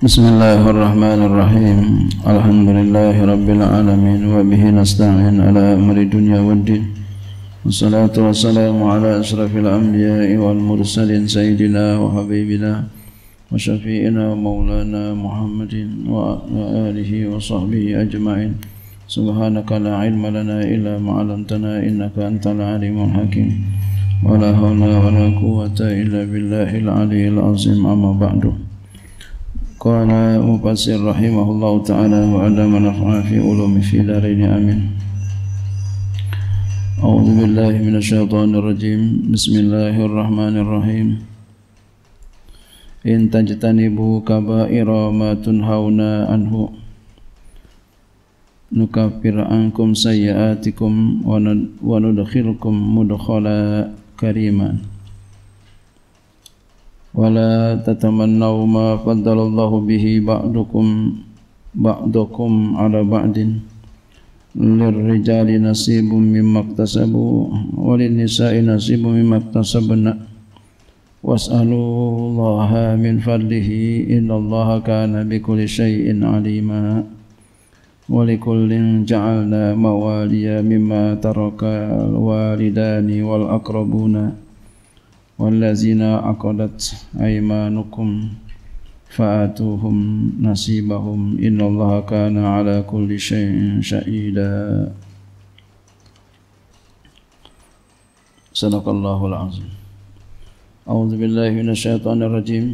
بسم الله الرحمن الرحيم الحمد لله رب العالمين وبه نستعين على أمر الدنيا والدين والصلاة والسلام على أشرف الأنبياء والمرسلين سيدنا وحبيبنا وشفيئنا ومولانا محمد وآله وصحبه أجمعين سبحانك لا علم لنا إلا ما علمتنا إنك أنت العليم الحكيم ولا حول ولا قوة إلا بالله العلي العظيم أما بعد قال مبصر رحمه الله تعالى وعلم نفعه في علوم في دارين امين اعوذ بالله من الشيطان الرجيم بسم الله الرحمن الرحيم ان تجتنبوا كبائر ما تنهون عنه نكفر عنكم سيئاتكم وندخلكم مدخلا كريما ولا تتمنوا ما فضل الله به بعضكم بعضكم على بعض للرجال نصيب مما اكتسبوا وللنساء نصيب مما اكتسبن واسألوا الله من فضله إن الله كان بكل شيء عليما ولكل جعلنا موالي مما ترك الوالدان والأقربون والذين عقدت أيمانكم فآتوهم نصيبهم إن الله كان على كل شيء شهيدا صدق الله العظيم أعوذ بالله من الشيطان الرجيم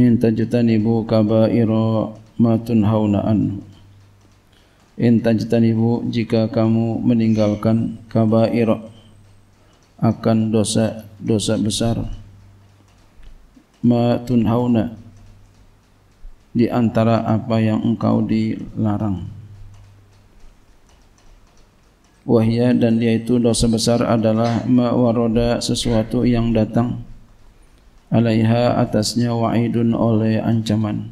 إن تجتنبوا كبائر ما تنهون عنه In tajtanibu jika kamu meninggalkan kabair akan dosa dosa besar matunhauna di antara apa yang engkau dilarang wahya dan dia itu dosa besar adalah ma waroda sesuatu yang datang alaiha atasnya wa'idun oleh ancaman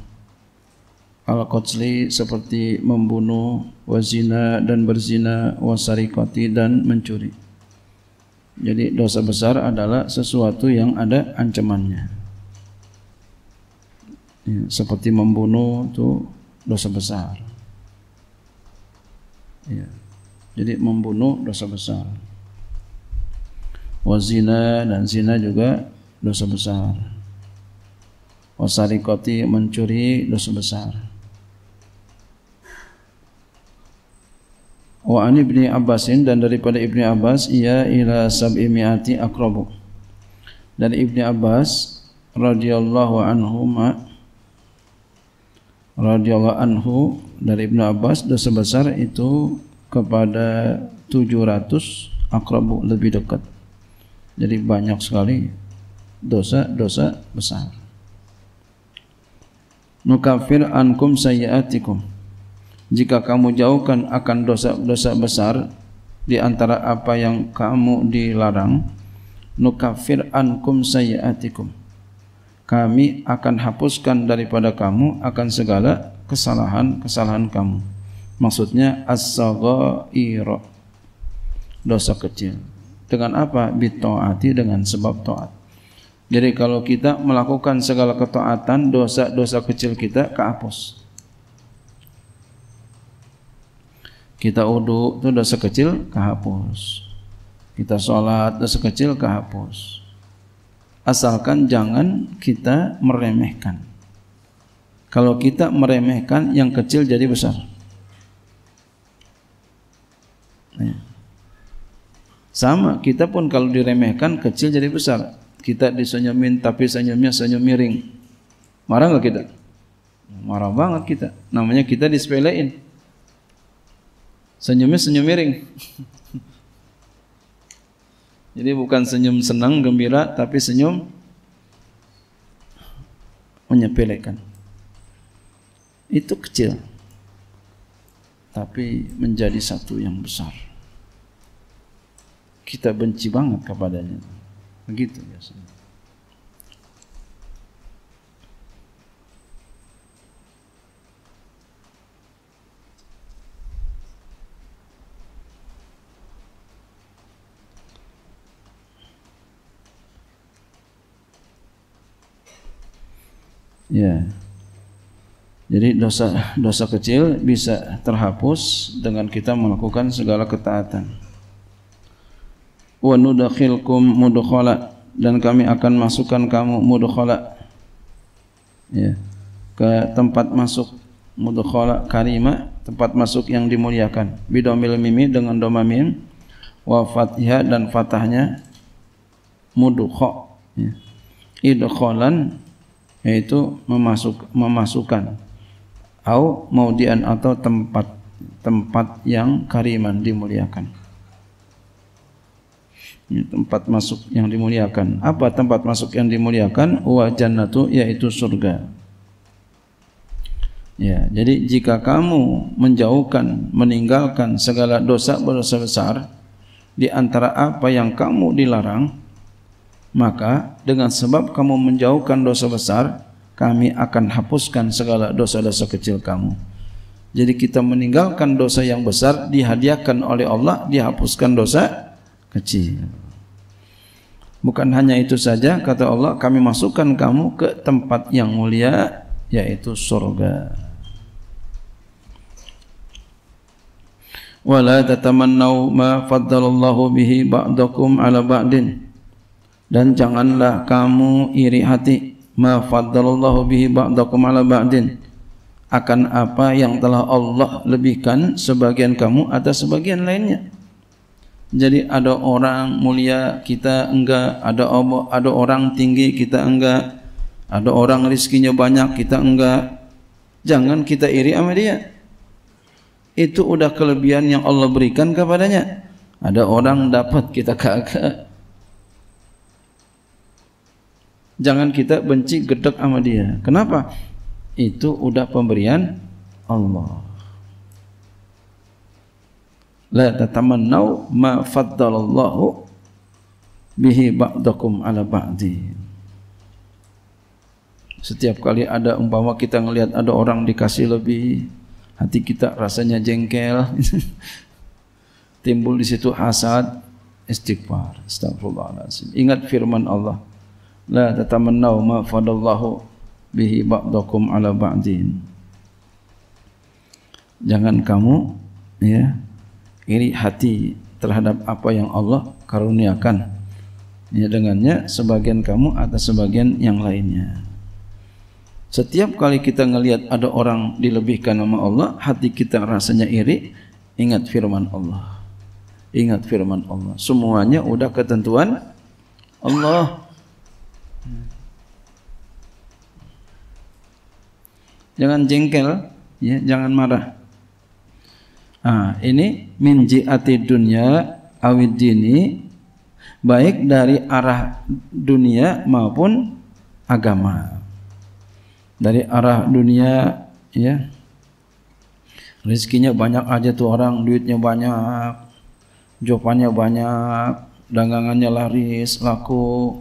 al-qatli seperti membunuh wazina dan berzina wasarikati dan mencuri Jadi dosa besar adalah sesuatu yang ada ancamannya. Ya, seperti membunuh itu dosa besar. Ya. Jadi membunuh dosa besar. Wazina dan zina juga dosa besar. Wasarikoti mencuri dosa besar. wa an ibni abbasin dan daripada ibni abbas ia ila sab'imiati aqrabu dan ibni abbas radhiyallahu anhu ma radhiyallahu anhu dari ibni abbas dosa besar itu kepada 700 aqrabu lebih dekat jadi banyak sekali dosa-dosa besar nukafir ankum sayyiatikum jika kamu jauhkan akan dosa-dosa besar di antara apa yang kamu dilarang nukafir ankum sayyatikum. kami akan hapuskan daripada kamu akan segala kesalahan-kesalahan kamu maksudnya as-saghaira dosa kecil dengan apa bitaati dengan sebab taat jadi kalau kita melakukan segala ketaatan dosa-dosa kecil kita kehapus Kita uduk itu dosa kecil kehapus. Kita sholat dosa sekecil, kehapus. Asalkan jangan kita meremehkan. Kalau kita meremehkan yang kecil jadi besar. Ya. Sama, kita pun kalau diremehkan kecil jadi besar. Kita disenyumin tapi senyumnya senyum miring. Marah nggak kita? Marah banget kita. Namanya kita disepelein. Senyumnya senyum miring. Jadi bukan senyum senang, gembira, tapi senyum menyepelekan. Itu kecil. Tapi menjadi satu yang besar. Kita benci banget kepadanya. Begitu biasanya. Ya. Jadi dosa dosa kecil bisa terhapus dengan kita melakukan segala ketaatan. Wa nudakhilkum mudkhala dan kami akan masukkan kamu mudkhala ya ke tempat masuk mudkhala karima tempat masuk yang dimuliakan bidomil mimi dengan doma mim wa fathah dan fatahnya mudkha ya. idkhalan yaitu memasuk memasukkan au maudian atau tempat tempat yang kariman dimuliakan ya, tempat masuk yang dimuliakan apa tempat masuk yang dimuliakan wa jannatu yaitu surga ya jadi jika kamu menjauhkan meninggalkan segala dosa dosa besar di antara apa yang kamu dilarang maka dengan sebab kamu menjauhkan dosa besar, kami akan hapuskan segala dosa-dosa kecil kamu. Jadi kita meninggalkan dosa yang besar dihadiahkan oleh Allah dihapuskan dosa kecil. Bukan hanya itu saja kata Allah kami masukkan kamu ke tempat yang mulia yaitu surga. Wala tatamannau ma faddalallahu bihi ba'dakum ala ba'din. dan janganlah kamu iri hati ma faddalallahu bihi ba'dakum ala ba'din akan apa yang telah Allah lebihkan sebagian kamu atas sebagian lainnya jadi ada orang mulia kita enggak ada ada orang tinggi kita enggak ada orang rizkinya banyak kita enggak jangan kita iri sama dia itu sudah kelebihan yang Allah berikan kepadanya ada orang dapat kita kagak Jangan kita benci gedek sama dia. Kenapa? Itu udah pemberian Allah. La tatamannau ma faddalallahu bihi ba'dakum ala ba'di. Setiap kali ada umpama kita ngelihat ada orang dikasih lebih, hati kita rasanya jengkel. Timbul di situ hasad, istighfar, astagfirullahalazim. Ingat firman Allah, la tatamannau ma fadallahu bihi ba'dakum ala ba'din jangan kamu ya iri hati terhadap apa yang Allah karuniakan ya, dengannya sebagian kamu atas sebagian yang lainnya setiap kali kita melihat ada orang dilebihkan nama Allah hati kita rasanya iri ingat firman Allah ingat firman Allah semuanya sudah ketentuan Allah Hmm. Jangan jengkel, ya, jangan marah. Nah, ini minji ati dunia awid dini baik dari arah dunia maupun agama. Dari arah dunia ya. Rezekinya banyak aja tuh orang, duitnya banyak, jawabannya banyak, dagangannya laris, laku,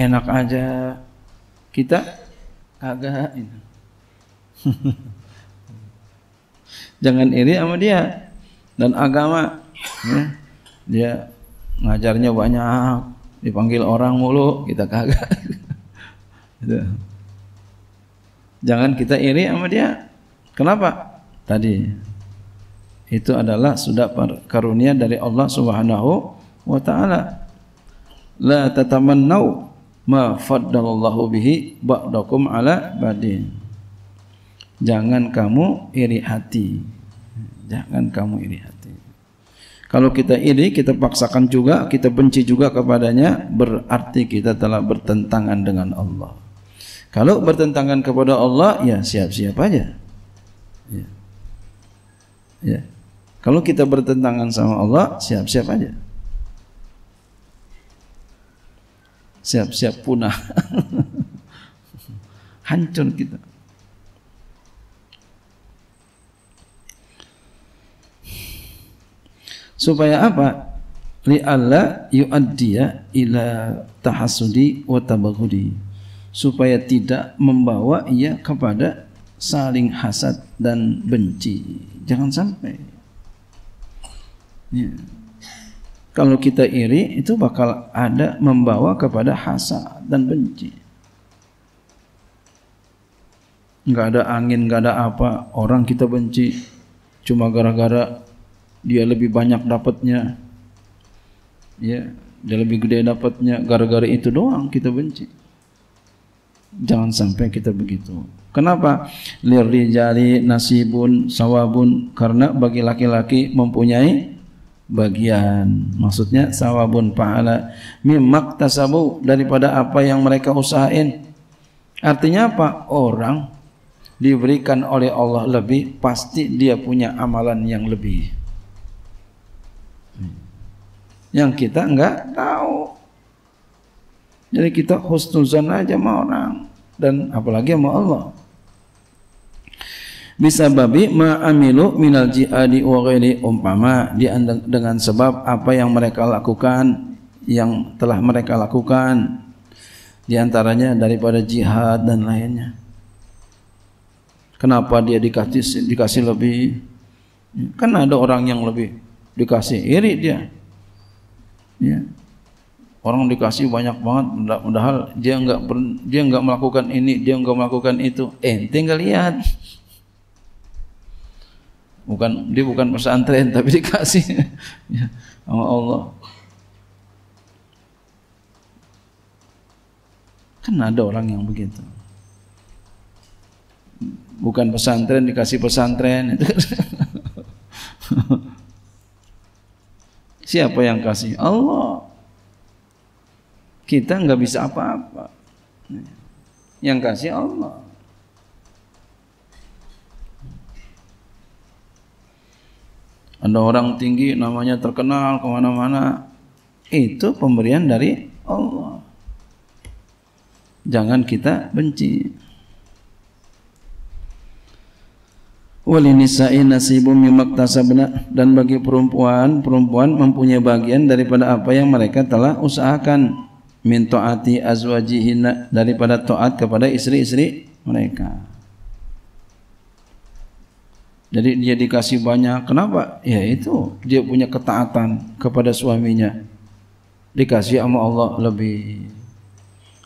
enak aja kita agak ini. jangan iri sama dia dan agama ya. dia ngajarnya banyak dipanggil orang mulu kita kagak gitu. jangan kita iri sama dia kenapa tadi itu adalah sudah karunia dari Allah Subhanahu wa taala la tatamannau ma faddalallahu bihi ba'dakum ala badin jangan kamu iri hati jangan kamu iri hati kalau kita iri kita paksakan juga kita benci juga kepadanya berarti kita telah bertentangan dengan Allah kalau bertentangan kepada Allah ya siap-siap aja ya. ya. kalau kita bertentangan sama Allah siap-siap aja ya. siap-siap punah. Hancur kita. Supaya apa? Li'alla yu'addiya ila tahasudi wa tabaghudi. Supaya tidak membawa ia kepada saling hasad dan benci. Jangan sampai. Yeah. Kalau kita iri itu bakal ada membawa kepada hasa dan benci. Nggak ada angin, nggak ada apa. Orang kita benci cuma gara-gara dia lebih banyak dapatnya. Ya, dia lebih gede dapatnya. Gara-gara itu doang kita benci. Jangan sampai kita begitu. Kenapa? Lirijali nasibun sawabun karena bagi laki-laki mempunyai bagian maksudnya sawabun pahala mimak tasabu daripada apa yang mereka usahain artinya apa orang diberikan oleh Allah lebih pasti dia punya amalan yang lebih yang kita enggak tahu jadi kita khusnuzan aja sama orang dan apalagi sama Allah bisa babi ma'amilu minal jihadi wa ghairi umpama dengan sebab apa yang mereka lakukan yang telah mereka lakukan diantaranya daripada jihad dan lainnya kenapa dia dikasih dikasih lebih kan ada orang yang lebih dikasih iri dia ya orang dikasih banyak banget padahal dia enggak dia nggak melakukan ini dia nggak melakukan itu eh tinggal lihat bukan dia bukan pesantren tapi dikasih ya, sama Allah kan ada orang yang begitu bukan pesantren dikasih pesantren kan. siapa yang kasih Allah kita nggak bisa apa-apa yang kasih Allah Ada orang tinggi namanya terkenal kemana-mana. Itu pemberian dari Allah. Jangan kita benci. dan bagi perempuan, perempuan mempunyai bagian daripada apa yang mereka telah usahakan. Min taati azwajihina daripada taat kepada istri-istri mereka. Jadi dia dikasih banyak. Kenapa? Ya itu dia punya ketaatan kepada suaminya. Dikasih sama Allah lebih.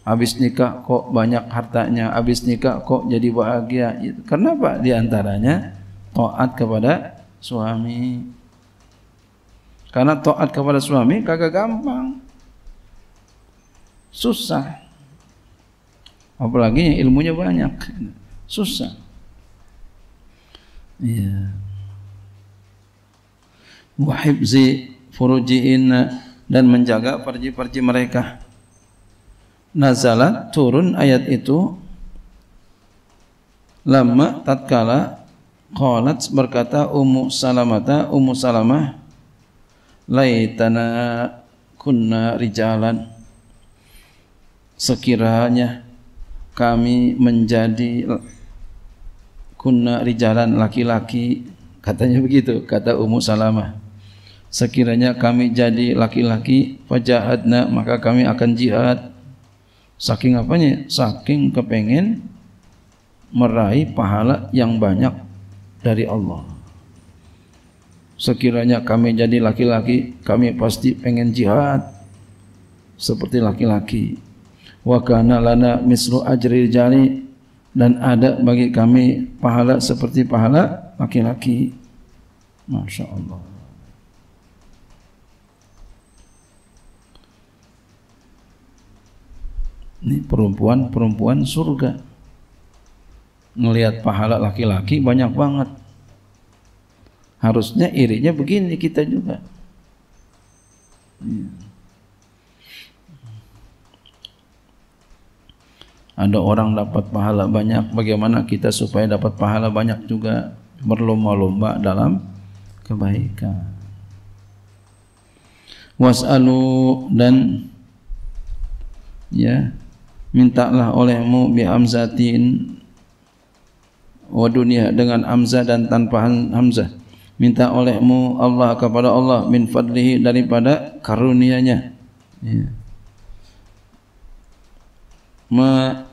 Habis nikah kok banyak hartanya, habis nikah kok jadi bahagia. Gitu. Kenapa? Di antaranya taat kepada suami. Karena taat kepada suami kagak gampang. Susah. Apalagi ilmunya banyak. Susah. Ya. Wa hifzi dan menjaga perji-perji mereka. Nazalat turun ayat itu lama tatkala qalat berkata Ummu Salamata Ummu Salamah laitana kunna rijalan sekiranya kami menjadi kunna rijalan laki-laki katanya begitu kata Ummu Salamah sekiranya kami jadi laki-laki fajahadna maka kami akan jihad saking apanya saking kepengen meraih pahala yang banyak dari Allah sekiranya kami jadi laki-laki kami pasti pengen jihad seperti laki-laki wa kana lana mislu ajri jari dan ada bagi kami pahala seperti pahala laki-laki. Masya Allah. Ini perempuan-perempuan surga. Ngelihat pahala laki-laki banyak banget. Harusnya irinya begini kita juga. Hmm. ada orang dapat pahala banyak bagaimana kita supaya dapat pahala banyak juga berlomba-lomba dalam kebaikan was'alu dan ya mintalah olehmu bi amzatin wa dengan amzah dan tanpa hamzah minta olehmu Allah kepada Allah min fadlihi daripada karunianya ya. Mah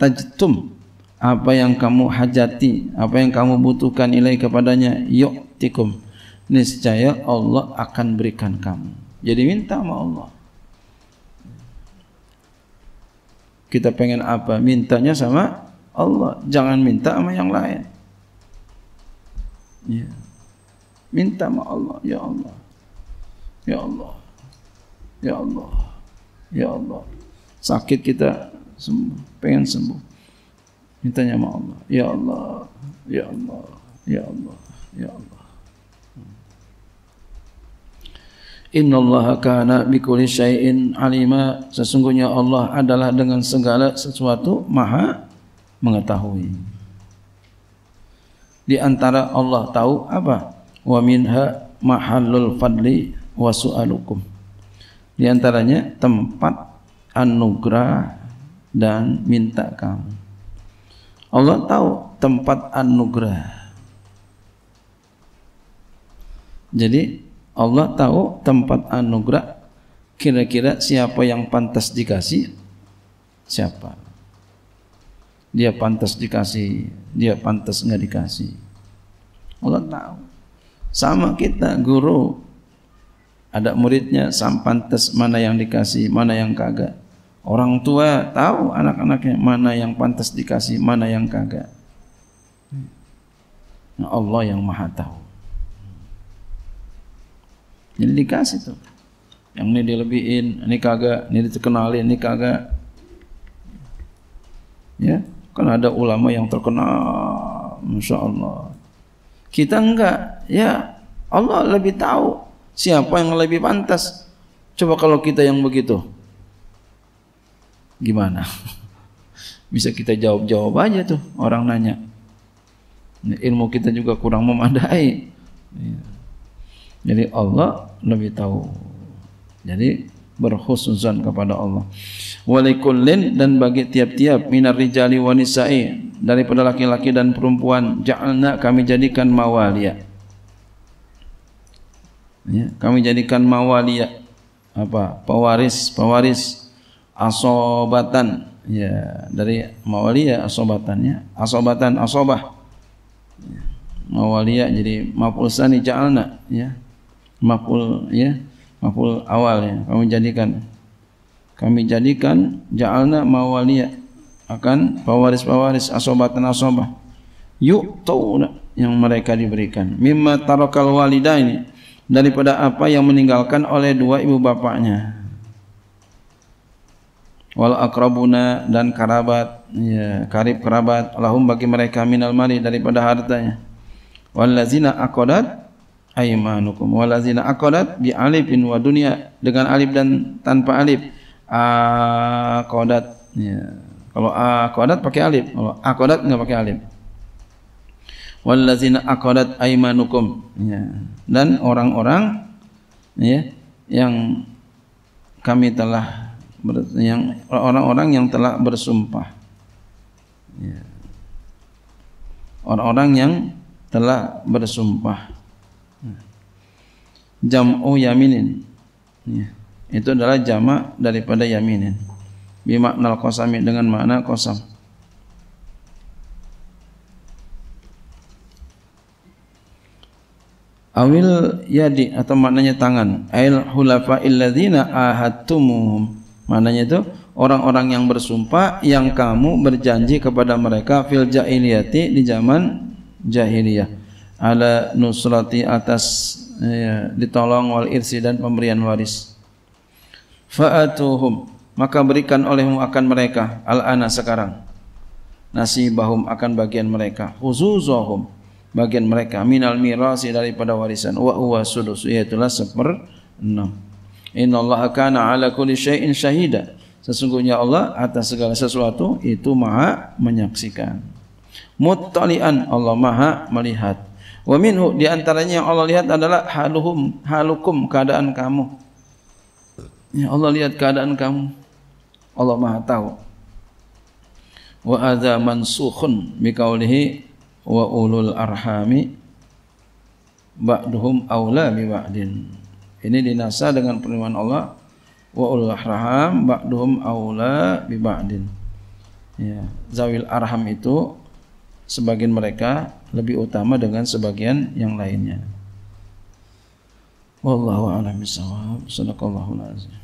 Tajtum apa yang kamu hajati apa yang kamu butuhkan nilai kepadanya yu'tikum niscaya Allah akan berikan kamu jadi minta sama Allah kita pengen apa mintanya sama Allah jangan minta sama yang lain ya minta sama Allah ya Allah ya Allah ya Allah, ya Allah sakit kita sembuh, pengen sembuh. Minta sama Allah. Ya Allah, ya Allah, ya Allah, ya Allah. Inna Allah kana bikulli Shayin alima. Sesungguhnya Allah adalah dengan segala sesuatu maha mengetahui. Di antara Allah tahu apa? Wa minha mahallul fadli wa su'alukum. Di antaranya tempat anugerah dan minta kamu. Allah tahu tempat anugerah. Jadi Allah tahu tempat anugerah kira-kira siapa yang pantas dikasih siapa. Dia pantas dikasih, dia pantas nggak dikasih. Allah tahu. Sama kita guru ada muridnya sampan tes mana yang dikasih mana yang kagak orang tua tahu anak-anaknya mana yang pantas dikasih mana yang kagak nah, Allah yang maha tahu jadi dikasih tuh yang ini dilebihin ini kagak ini dikenalin ini kagak ya kan ada ulama yang terkenal masya Allah kita enggak ya Allah lebih tahu Siapa yang lebih pantas? Coba kalau kita yang begitu. Gimana? Bisa kita jawab-jawab aja tuh orang nanya. Ilmu kita juga kurang memadai. Iya. Jadi Allah lebih tahu. Jadi berkhususan kepada Allah. Walikullin dan bagi tiap-tiap minar rijali wanisai daripada laki-laki dan perempuan ja'alna kami jadikan ya ya, kami jadikan mawaliya apa pewaris pewaris asobatan ya dari mawaliya asobatannya asobatan asobah ya, mawaliya jadi maful sani ja'alna ya maful ya maful awal ya kami jadikan kami jadikan ja'alna mawaliya akan pewaris-pewaris asobatan asobah yuk tahu yang mereka diberikan mimma tarakal walidaini daripada apa yang meninggalkan oleh dua ibu bapaknya wal akrabuna dan karabat ya karib kerabat lahum bagi mereka minal mali daripada hartanya wal lazina akodat aimanukum wal lazina akodat bi alifin wa dunia dengan alif dan tanpa alif akodat ya kalau akodat pakai alif kalau akodat enggak pakai alif wallazina aqadat aymanukum ya dan orang-orang ya yang kami telah orang-orang yang telah bersumpah ya orang-orang yang telah bersumpah jam'u yaminin ya itu adalah jama daripada yaminin bi makna al-qasami dengan makna qasam Awil yadi atau maknanya tangan. Ail hulafa illadzina ahadtumuhum. Maknanya itu orang-orang yang bersumpah yang kamu berjanji kepada mereka fil jahiliyati di zaman jahiliyah. Ala nusrati atas ya, ditolong wal irsi dan pemberian waris. Fa'atuhum maka berikan olehmu akan mereka al-ana sekarang nasibahum akan bagian mereka khusuzohum bagian mereka minal mirasi daripada warisan wa huwa sulus yaitu la seper enam innallaha kana ala kulli syai'in syahida sesungguhnya Allah atas segala sesuatu itu maha menyaksikan muttalian Allah maha melihat wa minhu di antaranya yang Allah lihat adalah haluhum halukum keadaan kamu ya Allah lihat keadaan kamu Allah maha tahu wa adza mansukhun biqaulihi wa ulul arhami ba'duhum aula bi ba'din. Ini dinasa dengan penerimaan Allah wa ulul arham ba'duhum aula bi ba'din. Ya, zawil arham itu sebagian mereka lebih utama dengan sebagian yang lainnya. Wallahu a'lam bishawab. Sadaqallahu azim.